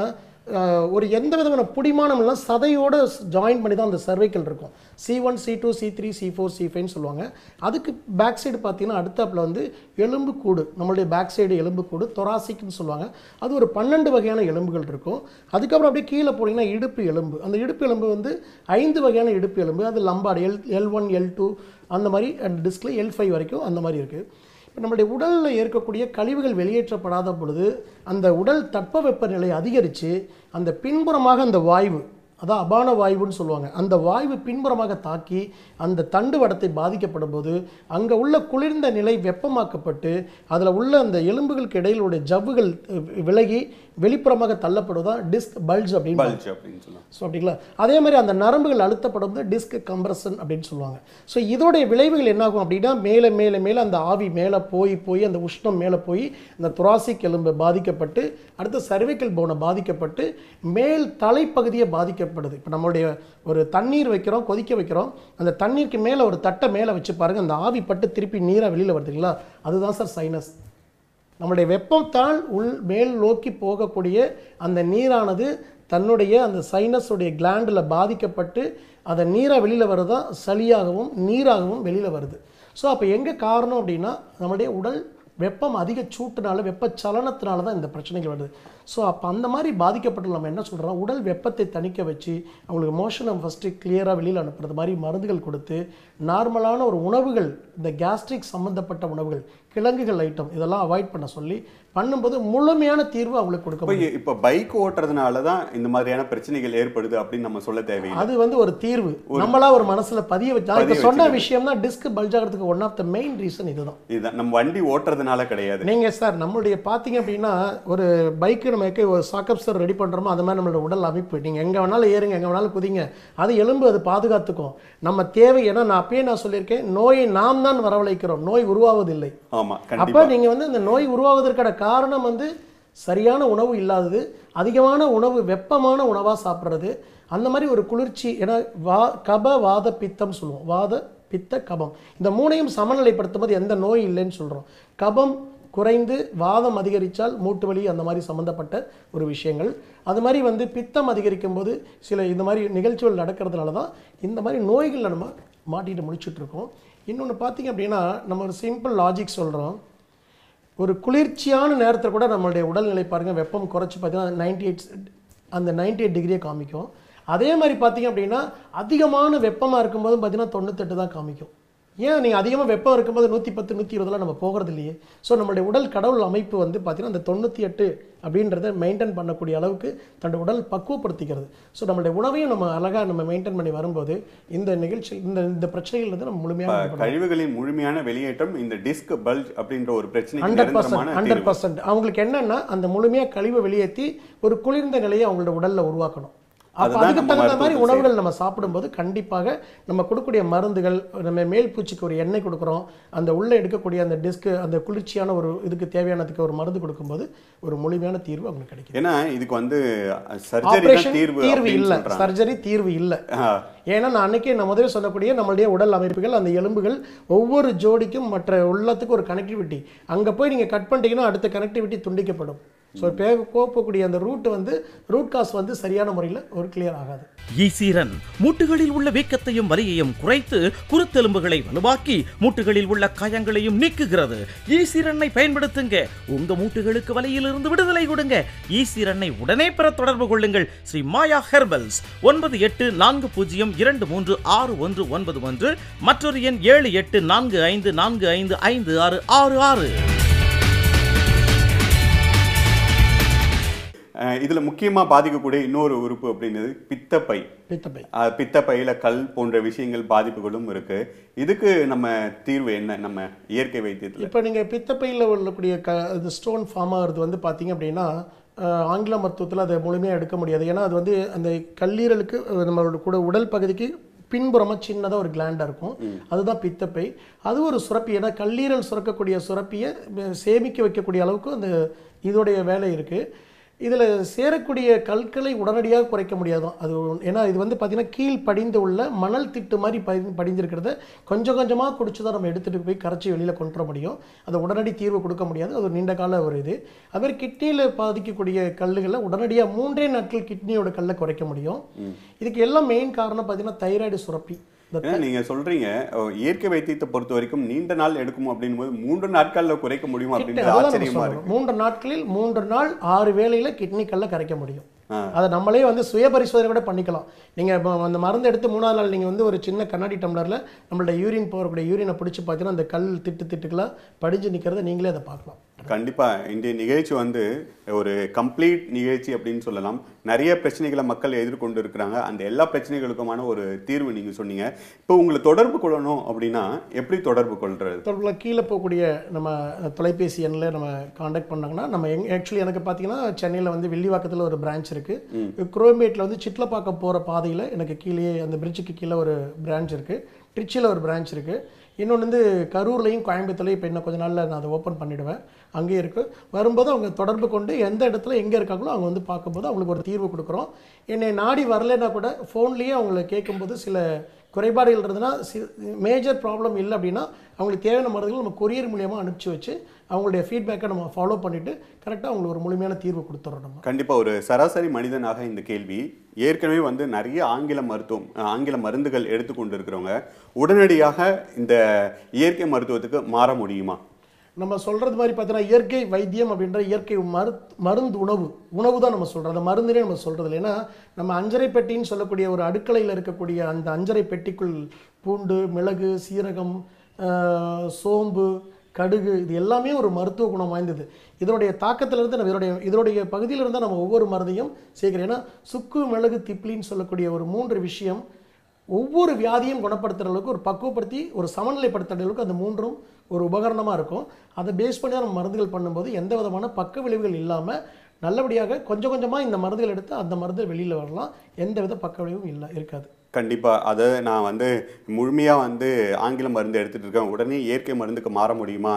ஒரு எந்த விதமான பிடிமானம்லாம் சதையோடு ஜாயின் பண்ணி தான் அந்த சர்வைக்கல் இருக்கும் C one C two C three C four C ஃபைன்னு சொல்லுவாங்க அதுக்கு பேக் சைடு பார்த்தீங்கன்னா அடுத்தாப்பில் வந்து எலும்பு கூடு நம்மளுடைய பேக் சைடு எலும்பு கூடு தொராசிக்குன்னு சொல்லுவாங்க அது ஒரு பன்னெண்டு வகையான எலும்புகள் இருக்கும் அதுக்கப்புறம் அப்படியே கீழே போனீங்கன்னா இடுப்பு எலும்பு அந்த இடுப்பு எலும்பு வந்து ஐந்து வகையான இடுப்பு எலும்பு அது lumbar L L one L two அந்த மாதிரி அண்ட் டிஸ்கில் எல் ஃபைவ் வரைக்கும் அந்த மாதிரி இருக்குது இப்போ நம்மளுடைய உடலில் ஏற்கக்கூடிய கழிவுகள் வெளியேற்றப்படாத பொழுது அந்த உடல் தட்ப வெப்பநிலை அதிகரித்து அந்த பின்புறமாக அந்த வாய்வு அதான் அபான வாய்வுன்னு சொல்லுவாங்க அந்த வாய்வு பின்புறமாக தாக்கி அந்த தண்டு வடத்தை பாதிக்கப்படும் போது அங்கே உள்ள குளிர்ந்த நிலை வெப்பமாக்கப்பட்டு அதில் உள்ள அந்த எலும்புகளுக்கு இடையிலுடைய ஜவ்வுகள் விலகி வெளிப்புறமாக தள்ளப்படுவதான் டிஸ்க் பல்ஜ் அப்படின்னு சொல்லுவாங்க ஸோ அப்படிங்களா அதே மாதிரி அந்த நரம்புகள் அழுத்தப்படும் டிஸ்க் கம்ப்ரஷன் அப்படின்னு சொல்லுவாங்க ஸோ இதோடைய விளைவுகள் என்னாகும் அப்படின்னா மேலே மேலே மேலே அந்த ஆவி மேலே போய் போய் அந்த உஷ்ணம் மேலே போய் அந்த துராசிக் எலும்பு பாதிக்கப்பட்டு அடுத்து சர்வைக்கல் போனை பாதிக்கப்பட்டு மேல் தலைப்பகுதியை பாதிக்கப்படுது இப்போ நம்மளுடைய ஒரு தண்ணீர் வைக்கிறோம் கொதிக்க வைக்கிறோம் அந்த தண்ணீருக்கு மேலே ஒரு தட்டை மேலே வச்சு பாருங்கள் அந்த ஆவி பட்டு திருப்பி நீராக வெளியில் வருதுங்களா அதுதான் சார் சைனஸ் நம்முடைய வெப்பத்தால் உள் மேல் நோக்கி போகக்கூடிய அந்த நீரானது தன்னுடைய அந்த சைனஸுடைய கிளாண்டில் பாதிக்கப்பட்டு அந்த நீராக வெளியில் வரதான் சளியாகவும் நீராகவும் வெளியில் வருது ஸோ அப்போ எங்கே காரணம் அப்படின்னா நம்முடைய உடல் வெப்பம் அதிக சூட்டுனால வெப்பச்சலனத்தினால தான் இந்த பிரச்சனைகள் வருது ஸோ அப்போ அந்த மாதிரி பாதிக்கப்பட்டு நம்ம என்ன சொல்கிறோம் உடல் வெப்பத்தை தணிக்க வச்சு அவங்களுக்கு மோஷனை ஃபஸ்ட்டு கிளியராக வெளியில் அனுப்புறது மாதிரி மருந்துகள் கொடுத்து நார்மலான ஒரு உணவுகள் இந்த கேஸ்ட்ரிக் சம்மந்தப்பட்ட உணவுகள் கிழங்குகள் ஐட்டம் இதெல்லாம் அவாய்ட் பண்ண சொல்லி பண்ணும்போது முழுமையான தீர்வு அவங்களுக்கு கொடுக்க முடியும் இப்போ பைக் ஓட்டுறதுனால தான் இந்த மாதிரியான பிரச்சனைகள் ஏற்படுது அப்படின்னு நம்ம சொல்ல தேவை அது வந்து ஒரு தீர்வு நம்மளா ஒரு மனசுல பதிய வச்சா இப்போ சொன்ன விஷயம் தான் டிஸ்க் பல்ஜ் ஆகிறதுக்கு one of the main reason இதுதான் இதுதான் நம்ம வண்டி ஓட்டுறதுனால கிடையாது நீங்க சார் நம்மளுடைய பார்த்தீங்க அப்படின்னா ஒரு பைக்கு நம்ம ஒரு சாக்கப்ஸர் ரெடி பண்ணுறோமோ அது மாதிரி நம்மளோட உடல் அமைப்பு நீங்கள் எங்கே வேணாலும் ஏறுங்க எங்கே வேணாலும் குதிங்க அது எலும்பு அது பாதுகாத்துக்கும் நம்ம தேவை ஏன்னா நான் அப்பயே நான் சொல்லியிருக்கேன் நோயை நாம் தான் வரவழைக்கிறோம் நோய் உருவாவதில்லை அப்போ நீங்கள் வந்து இந்த நோய் உருவாவதற்கான காரணம் வந்து சரியான உணவு இல்லாதது அதிகமான உணவு வெப்பமான உணவாக சாப்பிட்றது அந்த மாதிரி ஒரு குளிர்ச்சி ஏன்னா வா கப வாத பித்தம் சொல்லுவோம் வாத பித்த கபம் இந்த மூணையும் சமநிலைப்படுத்தும் போது எந்த நோய் இல்லைன்னு சொல்கிறோம் கபம் குறைந்து வாதம் அதிகரித்தால் மூட்டு வலி அந்த மாதிரி சம்மந்தப்பட்ட ஒரு விஷயங்கள் அது மாதிரி வந்து பித்தம் அதிகரிக்கும் போது சில இந்த மாதிரி நிகழ்ச்சிகள் நடக்கிறதுனால தான் இந்த மாதிரி நோய்கள் நம்ம மாட்டிகிட்டு முடிச்சுட்ருக்கோம் இன்னொன்று பார்த்திங்க அப்படின்னா நம்ம ஒரு சிம்பிள் லாஜிக் சொல்கிறோம் ஒரு குளிர்ச்சியான நேரத்தில் கூட நம்மளுடைய உடல்நிலை பாருங்கள் வெப்பம் குறைச்சி பார்த்தீங்கன்னா நைன்டி எயிட் அந்த நைன்டி எயிட் டிகிரியை காமிக்கும் அதே மாதிரி பார்த்திங்க அப்படின்னா அதிகமான வெப்பமாக இருக்கும்போது பார்த்திங்கன்னா தொண்ணூத்தெட்டு தான் காமிக்கும் ஏன் நீங்கள் அதிகமாக வெப்பம் இருக்கும்போது நூற்றி பத்து நூற்றி இருபதுலாம் நம்ம போகிறது இல்லையே ஸோ நம்மளுடைய உடல் கடவுள் அமைப்பு வந்து பார்த்திங்கன்னா அந்த தொண்ணூற்றி எட்டு அப்படின்றத மெயின்டைன் பண்ணக்கூடிய அளவுக்கு தன்னுடைய உடல் பக்குவப்படுத்திக்கிறது ஸோ நம்மளுடைய உணவையும் நம்ம அழகாக நம்ம மெயின்டைன் பண்ணி வரும்போது இந்த நிகழ்ச்சி இந்த இந்த பிரச்சனைகள் வந்து நம்ம முழுமையாக கழிவுகளின் முழுமையான வெளியேற்றம் இந்த டிஸ்க் பல்ஜ் அப்படின்ற ஒரு பிரச்சனை ஹண்ட்ரட் பர்சன்ட் ஹண்ட்ரட் பர்சன்ட் அவங்களுக்கு என்னென்னா அந்த முழுமையாக கழிவை வெளியேற்றி ஒரு குளிர்ந்த நிலையை அவங்களோட உடலில் உருவாக்கணும் அதுக்கு தகுந்த மாதிரி உணவுகள் நம்ம சாப்பிடும்போது கண்டிப்பாக நம்ம கொடுக்கக்கூடிய மருந்துகள் நம்ம மேல் பூச்சிக்கு ஒரு எண்ணெய் கொடுக்குறோம் அந்த உள்ளே எடுக்கக்கூடிய அந்த டிஸ்க்கு அந்த குளிர்ச்சியான ஒரு இதுக்கு தேவையானதுக்கு ஒரு மருந்து கொடுக்கும்போது ஒரு முழுமையான தீர்வு அவங்களுக்கு கிடைக்கும் ஏன்னா இதுக்கு வந்து தீர்வு தீர்வு இல்லை சர்ஜரி தீர்வு இல்லை ஏன்னா நான் அன்றைக்கே நான் சொல்லக்கூடிய நம்மளுடைய உடல் அமைப்புகள் அந்த எலும்புகள் ஒவ்வொரு ஜோடிக்கும் மற்ற உள்ளத்துக்கு ஒரு கனெக்டிவிட்டி அங்கே போய் நீங்கள் கட் பண்ணிட்டீங்கன்னா அடுத்த கனெக்டிவிட்டி துண்டிக்கப்படும் ஸோ hmm. பேக போகக்கூடிய அந்த ரூட் வந்து ரூட் காஸ் வந்து சரியான முறையில் ஒரு கிளியர் ஆகாது ஈசீரன் மூட்டுகளில் உள்ள வீக்கத்தையும் வலியையும் குறைத்து குருத்தெலும்புகளை வலுவாக்கி மூட்டுகளில் உள்ள காயங்களையும் நீக்குகிறது ஈசீரனை பயன்படுத்துங்க உங்க மூட்டுகளுக்கு வலியிலிருந்து விடுதலை கொடுங்க ஈசீரனை உடனே பெற தொடர்பு கொள்ளுங்கள் ஸ்ரீ மாயா ஹெர்பல்ஸ் ஒன்பது எட்டு நான்கு பூஜ்ஜியம் இரண்டு மூன்று ஆறு ஒன்று ஒன்பது ஒன்று மற்றொரு எண் ஏழு எட்டு நான்கு ஐந்து நான்கு ஐந்து ஐந்து ஆறு ஆறு ஆறு இதில் முக்கியமாக பாதிக்கக்கூடிய இன்னொரு உறுப்பு அப்படின்றது பித்தப்பை பித்தப்பை பித்தப்பையில் கல் போன்ற விஷயங்கள் பாதிப்புகளும் இருக்குது இதுக்கு நம்ம தீர்வு என்ன நம்ம இயற்கை வைத்தியத்தில் இப்போ நீங்கள் பித்தப்பையில் உள்ளக்கூடிய க இது ஸ்டோன் ஃபார்ம் ஆகிறது வந்து பார்த்தீங்க அப்படின்னா ஆங்கில மருத்துவத்தில் அதை முழுமையாக எடுக்க முடியாது ஏன்னா அது வந்து அந்த கல்லீரலுக்கு நம்மளோட கூட உடல் பகுதிக்கு பின்புறமாக சின்னதாக ஒரு கிளாண்டாக இருக்கும் அதுதான் பித்தப்பை அது ஒரு சுரப்பி ஏன்னா கல்லீரல் சுரக்கக்கூடிய சுரப்பியை சேமிக்க வைக்கக்கூடிய அளவுக்கு அந்த இதோடைய வேலை இருக்குது இதில் சேரக்கூடிய கற்களை உடனடியாக குறைக்க முடியாது அது ஏன்னா இது வந்து பார்த்திங்கன்னா கீழ் படிந்து உள்ள மணல் திட்டு மாதிரி படி படிஞ்சிருக்கிறத கொஞ்சம் கொஞ்சமாக குடிச்சு தான் நம்ம எடுத்துகிட்டு போய் கரைச்சி வெளியில் கொண்டு வர முடியும் அதை உடனடி தீர்வு கொடுக்க முடியாது அது ஒரு நீண்ட கால ஒரு இது அதுமாதிரி கிட்னியில் பாதிக்கக்கூடிய கல்லுகளை உடனடியாக மூன்றே நாட்கள் கிட்னியோட கல்லை குறைக்க முடியும் இதுக்கு எல்லாம் மெயின் காரணம் பார்த்திங்கன்னா தைராய்டு சுரப்பி நீங்க சொல்றீங்க இயற்கை வைத்தியத்தை பொறுத்த வரைக்கும் நீண்ட நாள் எடுக்கும் அப்படிங்கும்போது மூன்று நாட்களில் குறைக்க முடியும் அப்படின்னு மூன்று நாட்களில் மூன்று நாள் ஆறு வேலையில கிட்னி கல்ல கரைக்க முடியும் அதை நம்மளே வந்து சுய பரிசோதனை கூட பண்ணிக்கலாம் நீங்க இப்போ அந்த மருந்து எடுத்து மூணாவது நாள் நீங்க வந்து ஒரு சின்ன கண்ணாடி டம்ளர்ல நம்மளோட யூரின் போகக்கூடிய யூரினை பிடிச்சி பார்த்தீங்கன்னா அந்த கல் திட்டு திட்டுக்கெல்லாம் படிஞ்சு நிக்கிறத நீங்களே அதை பார்க்கலாம் கண்டிப்பாக இன்றைய நிகழ்ச்சி வந்து ஒரு கம்ப்ளீட் நிகழ்ச்சி அப்படின்னு சொல்லலாம் நிறைய பிரச்சனைகளை மக்கள் எதிர்கொண்டு இருக்கிறாங்க அந்த எல்லா பிரச்சனைகளுக்குமான ஒரு தீர்வு நீங்கள் சொன்னீங்க இப்போ உங்களை தொடர்பு கொள்ளணும் அப்படின்னா எப்படி தொடர்பு கொள்றது தொடர்புல கீழே போகக்கூடிய நம்ம தொலைபேசி எண்ணில் நம்ம காண்டாக்ட் பண்ணாங்கன்னா நம்ம எங் ஆக்சுவலி எனக்கு பார்த்தீங்கன்னா சென்னையில் வந்து வில்லிவாக்கத்தில் ஒரு பிரான்ச் இருக்குது குரோமேட்டில் வந்து சிட்லப்பாக்கம் போகிற பாதையில் எனக்கு கீழே அந்த பிரிட்ஜுக்கு கீழே ஒரு பிரான்ச் இருக்குது ட்ரிச்சியில் ஒரு பிரான்ச் இருக்குது இன்னொன்று வந்து கரூர்லேயும் கோயம்புத்தூர்லையும் இப்போ இன்னும் கொஞ்சம் நாளில் நான் அதை ஓப்பன் பண்ணிவிடுவேன் அங்கேயே இருக்குது வரும்போது அவங்க தொடர்பு கொண்டு எந்த இடத்துல எங்கே இருக்காங்களோ அவங்க வந்து பார்க்கும்போது அவங்களுக்கு ஒரு தீர்வு கொடுக்குறோம் என்னை நாடி வரலைன்னா கூட ஃபோன்லேயே அவங்கள கேட்கும்போது சில குறைபாடுகள் இருந்ததுன்னா மேஜர் ப்ராப்ளம் இல்லை அப்படின்னா அவங்களுக்கு தேவையான மருந்துகள் நம்ம கொரியர் மூலியமாக அனுப்பிச்சி வச்சு அவங்களுடைய ஃபீட்பேக்கை நம்ம ஃபாலோ பண்ணிவிட்டு கரெக்டாக அவங்களுக்கு ஒரு முழுமையான தீர்வு கொடுத்துறோம் கண்டிப்பாக ஒரு சராசரி மனிதனாக இந்த கேள்வி ஏற்கனவே வந்து நிறைய ஆங்கில மருத்துவம் ஆங்கில மருந்துகள் எடுத்துக்கொண்டு இருக்கிறவங்க உடனடியாக இந்த இயற்கை மருத்துவத்துக்கு மாற முடியுமா நம்ம சொல்கிறது மாதிரி பார்த்தீங்கன்னா இயற்கை வைத்தியம் அப்படின்ற இயற்கை மரு மருந்து உணவு உணவு தான் நம்ம சொல்கிறோம் அந்த மருந்துனே நம்ம சொல்கிறது ஏன்னா நம்ம அஞ்சரை பெட்டின்னு சொல்லக்கூடிய ஒரு அடுக்கலையில் இருக்கக்கூடிய அந்த அஞ்சரை பெட்டிக்குள் பூண்டு மிளகு சீரகம் சோம்பு கடுகு இது எல்லாமே ஒரு மருத்துவ குணம் வாய்ந்தது இதனுடைய தாக்கத்திலிருந்து நம்ம இதனுடைய இதனுடைய பகுதியிலிருந்து நம்ம ஒவ்வொரு மருந்தையும் சேர்க்கிறோம் ஏன்னா சுக்கு மிளகு திப்ளின்னு சொல்லக்கூடிய ஒரு மூன்று விஷயம் ஒவ்வொரு வியாதியும் குணப்படுத்துகிற அளவுக்கு ஒரு பக்குவப்படுத்தி ஒரு சமநிலைப்படுத்துகிற அளவுக்கு அந்த மூன்றும் ஒரு உபகரணமாக இருக்கும் அதை பேஸ் பண்ணி நம்ம மருந்துகள் பண்ணும்போது எந்த விதமான பக்க விளைவுகள் இல்லாமல் நல்லபடியாக கொஞ்சம் கொஞ்சமாக இந்த மருந்துகள் எடுத்து அந்த மருந்து வெளியில் வரலாம் எந்த வித பக்க விளைவும் இல்லை இருக்காது கண்டிப்பாக அதை நான் வந்து முழுமையாக வந்து ஆங்கில மருந்து எடுத்துகிட்டு இருக்கேன் உடனே இயற்கை மருந்துக்கு மாற முடியுமா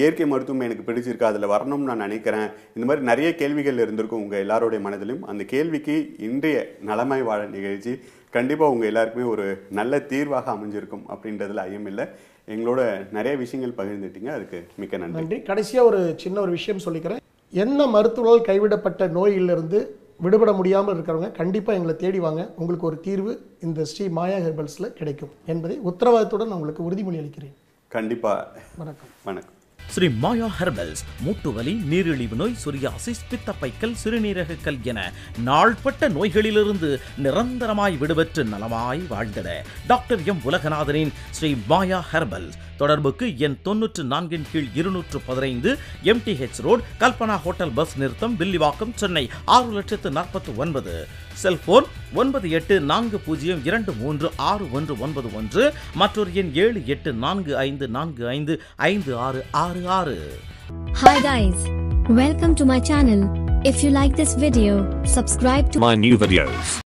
இயற்கை மருத்துவம் எனக்கு பிடிச்சிருக்கு அதில் வரணும்னு நான் நினைக்கிறேன் இந்த மாதிரி நிறைய கேள்விகள் இருந்திருக்கும் உங்கள் எல்லாருடைய மனதிலும் அந்த கேள்விக்கு இன்றைய நலமை வாழ நிகழ்ச்சி கண்டிப்பாக உங்கள் எல்லாருக்குமே ஒரு நல்ல தீர்வாக அமைஞ்சிருக்கும் அப்படின்றதுல ஐயமில்லை எங்களோட நிறைய விஷயங்கள் பகிர்ந்துட்டீங்க அதுக்கு மிக்க நன்றி நன்றி கடைசியாக ஒரு சின்ன ஒரு விஷயம் சொல்லிக்கிறேன் என்ன மருத்துவர்கள் கைவிடப்பட்ட நோயிலிருந்து விடுபட முடியாமல் இருக்கிறவங்க கண்டிப்பாக எங்களை தேடி வாங்க உங்களுக்கு ஒரு தீர்வு இந்த ஸ்ரீ மாயா ஹெர்பல்ஸில் கிடைக்கும் என்பதை உத்தரவாதத்துடன் நான் உங்களுக்கு உறுதிமொழி அளிக்கிறேன் கண்டிப்பாக வணக்கம் வணக்கம் ஸ்ரீ மாயா ஹெர்பல்ஸ் மூட்டுவலி நீரிழிவு நோய் சுரியாசிஸ் பித்தப்பைக்கல் சிறுநீரக கல் என நாள்பட்ட நோய்களிலிருந்து நிரந்தரமாய் விடுபற்று நலமாய் வாழ்ந்திட டாக்டர் எம் உலகநாதனின் ஸ்ரீ மாயா ஹெர்பல்ஸ் தொடர்புக்கு என் தொன்னூற்று நான்கின் கீழ் இருநூற்று பதினைந்து M D H road Kalpana hotel bus நிறுத்தம் வில்லிவாக்கம் சென்னை ஆறு லட்சத்து நாற்பத்தி ஒன்பது செல்போன் ஒன்பது எட்டு நான்கு பூஜ்ஜியம் இரண்டு மூன்று ஆறு ஒன்று ஒன்பது ஒன்று மற்றொரு எண் ஏழு எட்டு நான்கு ஐந்து நான்கு ஐந்து ஐந்து ஆறு ஆறு Hi guys, welcome to my channel. If you like this video, subscribe to my new videos.